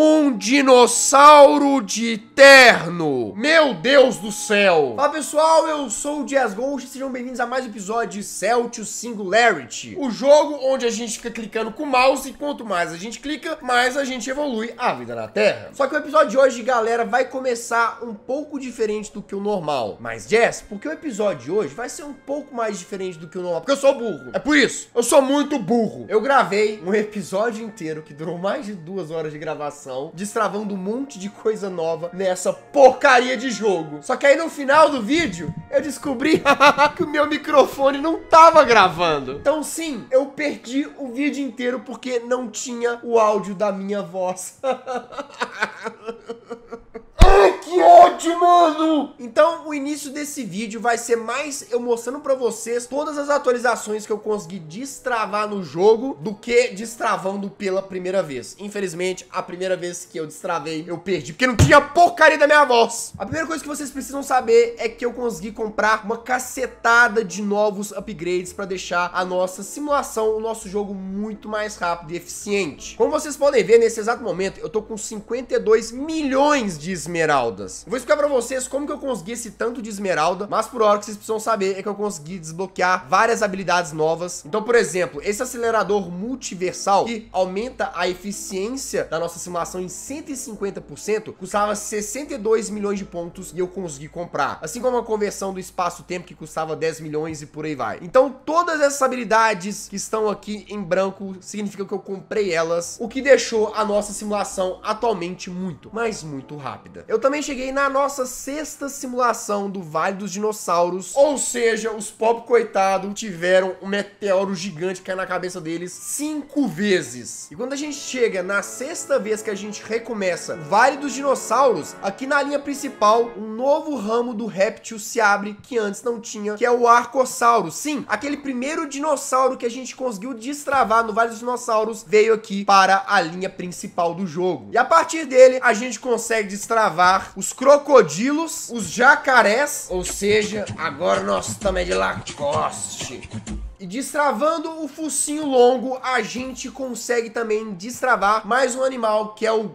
um dinossauro de terno. Meu Deus do céu. Fala pessoal, eu sou o Dias Gold e sejam bem-vindos a mais um episódio de Celtic Singularity. O jogo onde a gente fica clicando com o mouse e quanto mais a gente clica, mais a gente evolui a vida na Terra. Só que o episódio de hoje, galera, vai começar um pouco diferente do que o normal. Mas, Jess, porque o episódio de hoje vai ser um pouco mais diferente do que o normal, porque eu sou burro. É por isso, eu sou muito burro. Eu gravei um episódio inteiro que durou mais de duas horas de gravação destravando um monte de coisa nova nessa porcaria de jogo. Só que aí no final do vídeo, eu descobri que o meu microfone não tava gravando. Então sim, eu perdi o vídeo inteiro porque não tinha o áudio da minha voz. mano! Então, o início desse vídeo vai ser mais eu mostrando pra vocês todas as atualizações que eu consegui destravar no jogo do que destravando pela primeira vez. Infelizmente, a primeira vez que eu destravei, eu perdi, porque não tinha porcaria da minha voz. A primeira coisa que vocês precisam saber é que eu consegui comprar uma cacetada de novos upgrades pra deixar a nossa simulação, o nosso jogo muito mais rápido e eficiente. Como vocês podem ver, nesse exato momento, eu tô com 52 milhões de esmeraldas. vou explicar pra vocês como que eu consegui esse tanto de esmeralda, mas por hora o que vocês precisam saber é que eu consegui desbloquear várias habilidades novas. Então, por exemplo, esse acelerador multiversal, que aumenta a eficiência da nossa simulação em 150%, custava 62 milhões de pontos e eu consegui comprar. Assim como a conversão do espaço-tempo, que custava 10 milhões e por aí vai. Então, todas essas habilidades que estão aqui em branco, significa que eu comprei elas, o que deixou a nossa simulação atualmente muito, mas muito rápida. Eu também cheguei na nossa sexta simulação do Vale dos Dinossauros. Ou seja, os pobres coitados tiveram um meteoro gigante cair na cabeça deles cinco vezes. E quando a gente chega na sexta vez que a gente recomeça Vale dos Dinossauros, aqui na linha principal, um novo ramo do réptil se abre que antes não tinha, que é o Arcosauro. Sim, aquele primeiro dinossauro que a gente conseguiu destravar no Vale dos Dinossauros veio aqui para a linha principal do jogo. E a partir dele, a gente consegue destravar os crocodilos crocodilos, os jacarés, ou seja, agora nós estamos é de Lacoste. E destravando o focinho longo, a gente consegue também destravar mais um animal que é o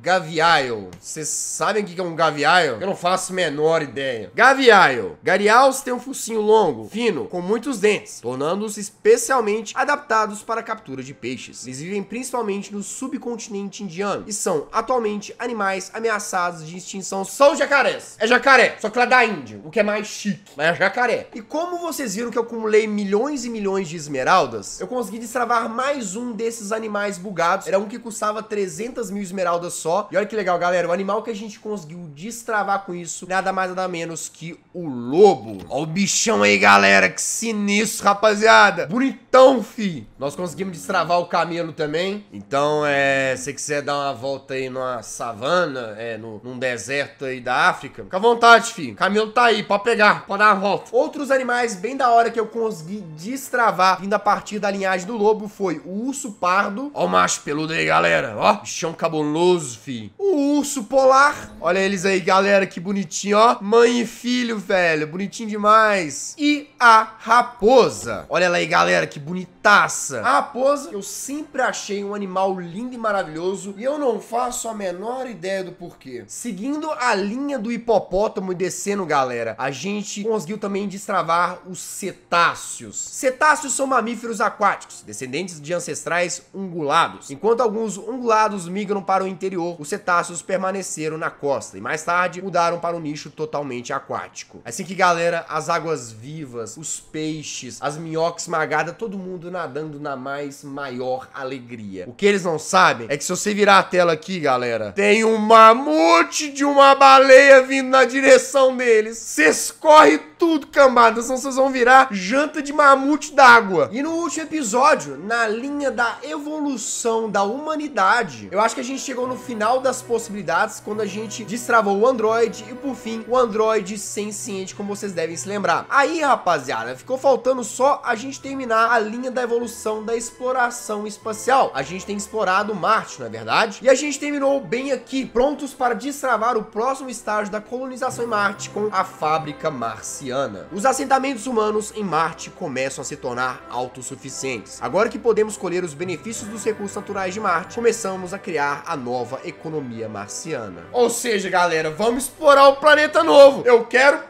Gavial. Vocês sabem o que é um gavial? Eu não faço menor ideia. Gavial. Garials têm um focinho longo, fino, com muitos dentes, tornando-os especialmente adaptados para a captura de peixes. Eles vivem principalmente no subcontinente indiano e são atualmente animais ameaçados de extinção. São jacarés. É jacaré, só que lá da Índia, o que é mais chique, mas é jacaré. E como vocês viram que eu acumulei milhões e milhões de esmeraldas, eu consegui destravar mais um desses animais bugados. Era um que custava 300 mil esmeraldas só. E olha que legal, galera. O animal que a gente conseguiu destravar com isso, nada mais nada menos que o lobo. Ó o bichão aí, galera. Que sinistro, rapaziada. Bonitão, fi. Nós conseguimos destravar o camelo também. Então, é... Se quiser dar uma volta aí numa savana, é, no, num deserto aí da África, fica à vontade, fi. O camelo tá aí, pode pegar, pode dar uma volta. Outros animais bem da hora que eu consegui destravar vindo a partir da linhagem do lobo foi o urso pardo. Ó o macho peludo aí, galera. Ó, bichão cabuloso gostoso, filho. O urso polar. Olha eles aí, galera, que bonitinho, ó. Mãe e filho, velho. Bonitinho demais. E a raposa. Olha ela aí, galera, que bonitaça. A raposa, eu sempre achei um animal lindo e maravilhoso. E eu não faço a menor ideia do porquê. Seguindo a linha do hipopótamo e descendo, galera, a gente conseguiu também destravar os cetáceos. Cetáceos são mamíferos aquáticos, descendentes de ancestrais ungulados. Enquanto alguns ungulados migram para o interior, os cetáceos permaneceram na costa e mais tarde mudaram para um nicho totalmente aquático. Assim que galera, as águas vivas, os peixes, as minhocas esmagadas, todo mundo nadando na mais maior alegria. O que eles não sabem é que se você virar a tela aqui, galera, tem um mamute de uma baleia vindo na direção deles. Vocês correm tudo, cambada, senão vocês vão virar janta de mamute d'água. E no último episódio, na linha da evolução da humanidade, eu acho que a gente chegou no final das possibilidades quando a gente destravou o Android e, por fim, o Android sem ciente, como vocês devem se lembrar. Aí, rapaziada, ficou faltando só a gente terminar a linha da evolução da exploração espacial. A gente tem explorado Marte, não é verdade? E a gente terminou bem aqui, prontos para destravar o próximo estágio da colonização em Marte com a fábrica marciana. Os assentamentos humanos em Marte começam a se tornar autossuficientes. Agora que podemos colher os benefícios dos recursos naturais de Marte, começamos a criar a nova economia marciana. Ou seja, galera, vamos explorar o planeta novo. Eu quero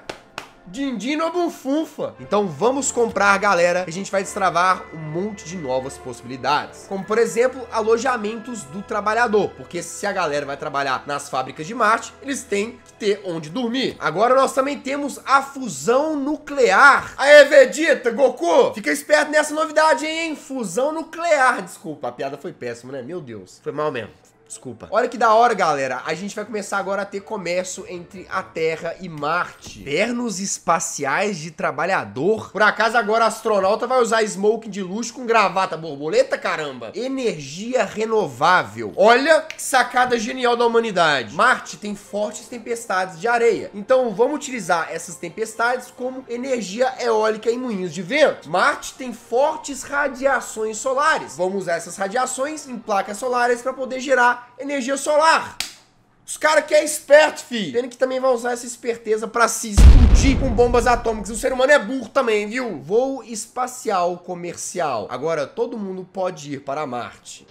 Dindim no Bufunfa. Então vamos comprar, galera, a gente vai destravar um monte de novas possibilidades. Como, por exemplo, alojamentos do trabalhador, porque se a galera vai trabalhar nas fábricas de Marte, eles têm que ter onde dormir. Agora nós também temos a fusão nuclear. Aê, Vegeta, Goku, fica esperto nessa novidade, hein? Fusão nuclear, desculpa, a piada foi péssima, né? Meu Deus, foi mal mesmo. Desculpa. Olha que da hora, galera. A gente vai começar agora a ter comércio entre a Terra e Marte. Pernos espaciais de trabalhador. Por acaso agora astronauta vai usar smoking de luxo com gravata borboleta, caramba. Energia renovável. Olha que sacada genial da humanidade. Marte tem fortes tempestades de areia. Então vamos utilizar essas tempestades como energia eólica em moinhos de vento. Marte tem fortes radiações solares. Vamos usar essas radiações em placas solares para poder gerar energia solar. Os caras que é esperto, fi. Pena que também vai usar essa esperteza pra se explodir com bombas atômicas. O ser humano é burro também, viu? Voo espacial comercial. Agora todo mundo pode ir para Marte.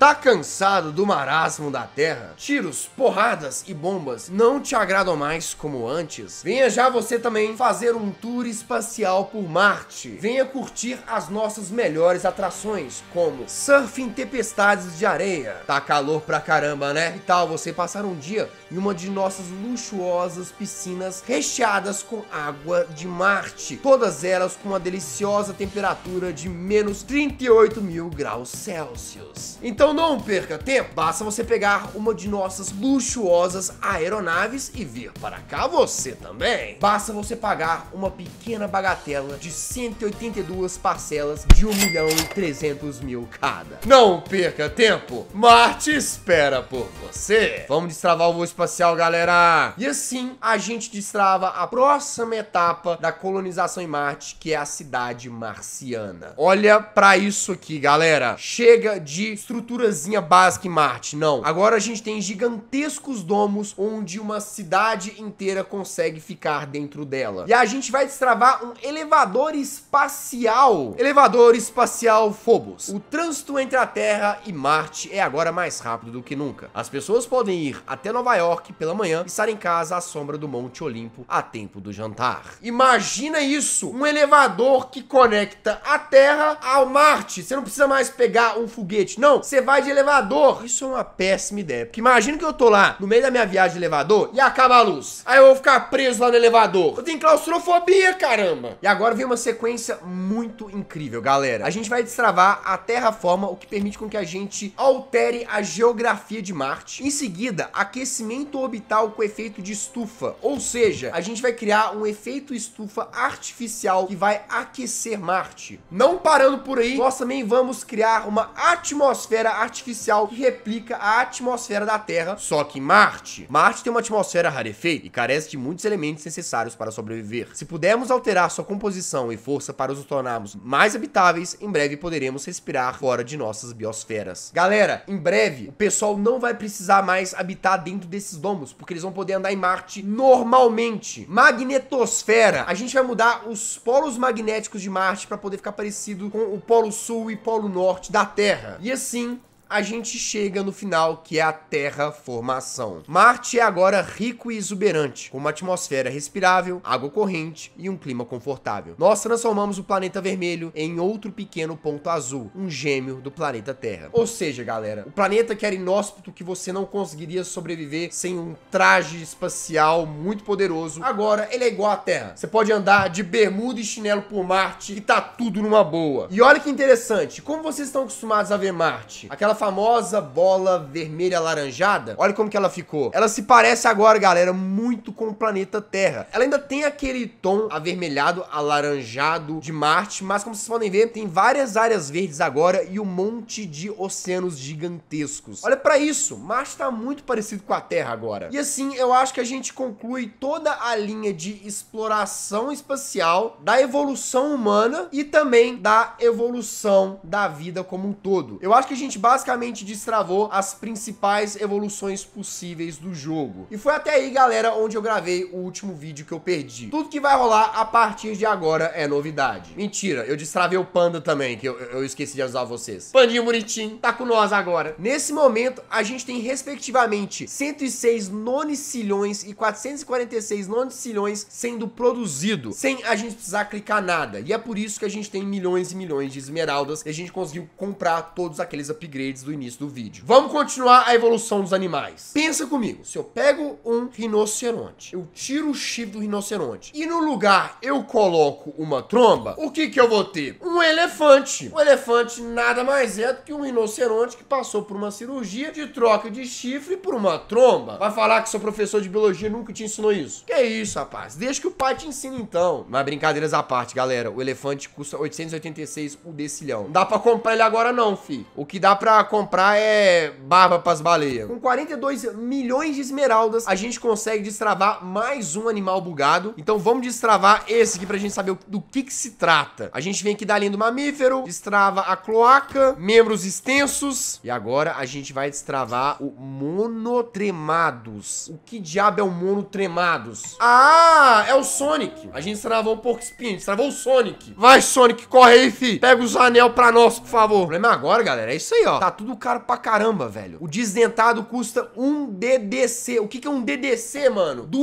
Tá cansado do marasmo da Terra? Tiros, porradas e bombas não te agradam mais como antes? Venha já você também fazer um tour espacial por Marte. Venha curtir as nossas melhores atrações, como surf em tempestades de areia. Tá calor pra caramba, né? E tal você passar um dia em uma de nossas luxuosas piscinas recheadas com água de Marte. Todas elas com uma deliciosa temperatura de menos 38 mil graus Celsius. Então então não perca tempo, basta você pegar uma de nossas luxuosas aeronaves e vir para cá você também. Basta você pagar uma pequena bagatela de 182 parcelas de 1 milhão e 300 mil cada. Não perca tempo, Marte espera por você. Vamos destravar o voo espacial, galera. E assim a gente destrava a próxima etapa da colonização em Marte, que é a cidade marciana. Olha para isso aqui, galera. Chega de estrutura estruturazinha básica em Marte, não. Agora a gente tem gigantescos domos onde uma cidade inteira consegue ficar dentro dela. E a gente vai destravar um elevador espacial. Elevador espacial Phobos. O trânsito entre a Terra e Marte é agora mais rápido do que nunca. As pessoas podem ir até Nova York pela manhã e estar em casa à sombra do Monte Olimpo a tempo do jantar. Imagina isso, um elevador que conecta a Terra ao Marte. Você não precisa mais pegar um foguete, não. Você vai vai de elevador. Isso é uma péssima ideia. Porque imagina que eu tô lá no meio da minha viagem de elevador e acaba a luz. Aí eu vou ficar preso lá no elevador. Eu tenho claustrofobia, caramba. E agora vem uma sequência muito incrível, galera. A gente vai destravar a terraforma, o que permite com que a gente altere a geografia de Marte. Em seguida, aquecimento orbital com efeito de estufa. Ou seja, a gente vai criar um efeito estufa artificial que vai aquecer Marte. Não parando por aí, nós também vamos criar uma atmosfera artificial que replica a atmosfera da Terra, só que Marte. Marte tem uma atmosfera rarefeita e carece de muitos elementos necessários para sobreviver. Se pudermos alterar sua composição e força para os tornarmos mais habitáveis, em breve poderemos respirar fora de nossas biosferas. Galera, em breve o pessoal não vai precisar mais habitar dentro desses domos, porque eles vão poder andar em Marte normalmente. Magnetosfera. A gente vai mudar os polos magnéticos de Marte para poder ficar parecido com o polo sul e polo norte da Terra. E assim, a gente chega no final, que é a terraformação. Marte é agora rico e exuberante, com uma atmosfera respirável, água corrente e um clima confortável. Nós transformamos o planeta vermelho em outro pequeno ponto azul, um gêmeo do planeta Terra. Ou seja, galera, o planeta que era inóspito que você não conseguiria sobreviver sem um traje espacial muito poderoso, agora ele é igual à Terra. Você pode andar de bermuda e chinelo por Marte e tá tudo numa boa. E olha que interessante, como vocês estão acostumados a ver Marte, aquela famosa bola vermelha alaranjada, olha como que ela ficou. Ela se parece agora, galera, muito com o planeta Terra. Ela ainda tem aquele tom avermelhado, alaranjado de Marte, mas como vocês podem ver, tem várias áreas verdes agora e um monte de oceanos gigantescos. Olha para isso, Marte tá muito parecido com a Terra agora. E assim, eu acho que a gente conclui toda a linha de exploração espacial, da evolução humana e também da evolução da vida como um todo. Eu acho que a gente basicamente basicamente destravou as principais evoluções possíveis do jogo. E foi até aí, galera, onde eu gravei o último vídeo que eu perdi. Tudo que vai rolar a partir de agora é novidade. Mentira, eu destravei o Panda também, que eu, eu esqueci de avisar vocês. Pandinho bonitinho, tá com nós agora. Nesse momento, a gente tem respectivamente 106 nonicilhões e 446 nonicilhões sendo produzido, sem a gente precisar clicar nada. E é por isso que a gente tem milhões e milhões de esmeraldas e a gente conseguiu comprar todos aqueles upgrades antes do início do vídeo. Vamos continuar a evolução dos animais. Pensa comigo, se eu pego um rinoceronte, eu tiro o chifre do rinoceronte e no lugar eu coloco uma tromba, o que que eu vou ter? Um elefante. Um elefante nada mais é do que um rinoceronte que passou por uma cirurgia de troca de chifre por uma tromba. Vai falar que seu professor de biologia nunca te ensinou isso. Que isso, rapaz? Deixa que o pai te ensine então. Mas brincadeiras à parte, galera, o elefante custa 886 o decilhão. Não dá pra comprar ele agora não, fi. O que dá pra comprar é barba pras baleias. Com 42 milhões de esmeraldas, a gente consegue destravar mais um animal bugado. Então vamos destravar esse aqui pra gente saber do que que se trata. A gente vem aqui da linha do mamífero, destrava a cloaca, membros extensos. E agora a gente vai destravar o monotremados. O que diabo é o monotremados? Ah, é o Sonic. A gente destravou o porco espinho, destravou o Sonic. Vai, Sonic, corre aí, fi. Pega os anel pra nós, por favor. O problema agora, galera, é isso aí, ó. Tá Tá tudo caro pra caramba, velho. O desdentado custa um DDC. O que, que é um DDC, mano? Do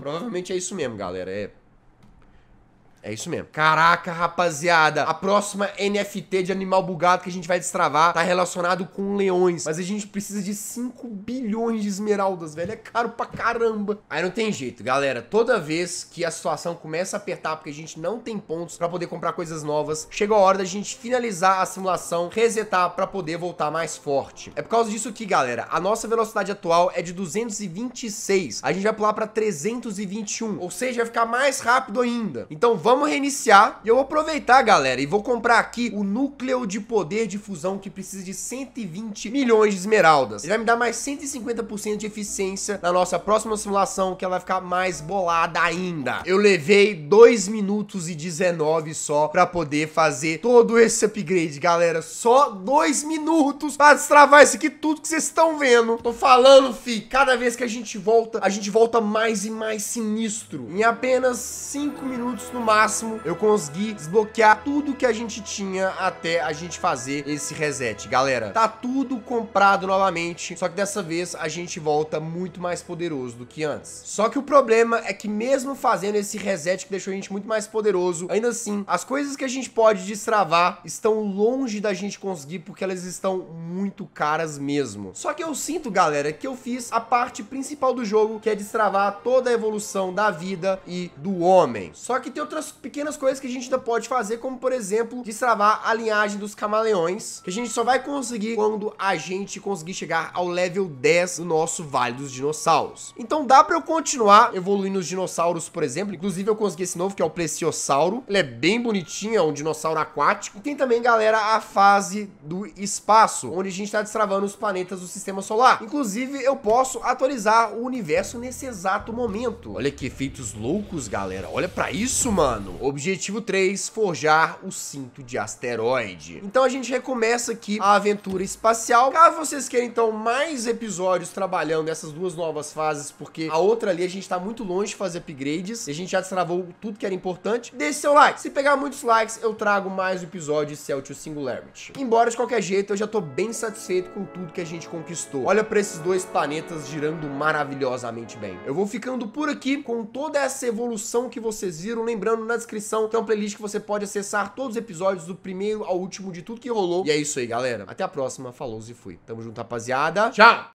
Provavelmente é isso mesmo, galera. É é isso mesmo. Caraca, rapaziada. A próxima NFT de animal bugado que a gente vai destravar tá relacionado com leões. Mas a gente precisa de 5 bilhões de esmeraldas, velho. É caro pra caramba. Aí não tem jeito, galera. Toda vez que a situação começa a apertar, porque a gente não tem pontos pra poder comprar coisas novas, chega a hora da gente finalizar a simulação, resetar pra poder voltar mais forte. É por causa disso que, galera, a nossa velocidade atual é de 226. A gente vai pular pra 321. Ou seja, vai ficar mais rápido ainda. Então vamos Vamos reiniciar e eu vou aproveitar, galera, e vou comprar aqui o núcleo de poder de fusão que precisa de 120 milhões de esmeraldas. Ele vai me dar mais 150% de eficiência na nossa próxima simulação, que ela vai ficar mais bolada ainda. Eu levei 2 minutos e 19 só pra poder fazer todo esse upgrade, galera. Só 2 minutos pra destravar isso aqui tudo que vocês estão vendo. Tô falando, fi, cada vez que a gente volta, a gente volta mais e mais sinistro. Em apenas 5 minutos no máximo máximo, eu consegui desbloquear tudo que a gente tinha até a gente fazer esse reset. Galera, tá tudo comprado novamente, só que dessa vez a gente volta muito mais poderoso do que antes. Só que o problema é que mesmo fazendo esse reset que deixou a gente muito mais poderoso, ainda assim, as coisas que a gente pode destravar estão longe da gente conseguir porque elas estão muito caras mesmo. Só que eu sinto, galera, que eu fiz a parte principal do jogo, que é destravar toda a evolução da vida e do homem. Só que tem outras pequenas coisas que a gente ainda pode fazer, como por exemplo, destravar a linhagem dos camaleões, que a gente só vai conseguir quando a gente conseguir chegar ao level 10 do nosso Vale dos Dinossauros. Então dá para eu continuar evoluindo os dinossauros, por exemplo, inclusive eu consegui esse novo que é o Plesiosauro, ele é bem bonitinho, é um dinossauro aquático. E tem também, galera, a fase do espaço, onde a gente está destravando os planetas do sistema solar. Inclusive, eu posso atualizar o universo nesse exato momento. Olha que efeitos loucos, galera. Olha para isso, mano. Objetivo 3, forjar o cinto de asteroide. Então a gente recomeça aqui a aventura espacial. Caso vocês queiram, então, mais episódios trabalhando essas duas novas fases, porque a outra ali a gente tá muito longe de fazer upgrades, e a gente já destravou tudo que era importante, deixe seu like. Se pegar muitos likes, eu trago mais episódios episódio de Celtic Singularity. Embora, de qualquer jeito, eu já tô bem satisfeito com tudo que a gente conquistou. Olha pra esses dois planetas girando maravilhosamente bem. Eu vou ficando por aqui com toda essa evolução que vocês viram, lembrando, né, na descrição, que é uma playlist que você pode acessar todos os episódios, do primeiro ao último de tudo que rolou. E é isso aí, galera. Até a próxima. Falou e fui. Tamo junto, rapaziada. Tchau!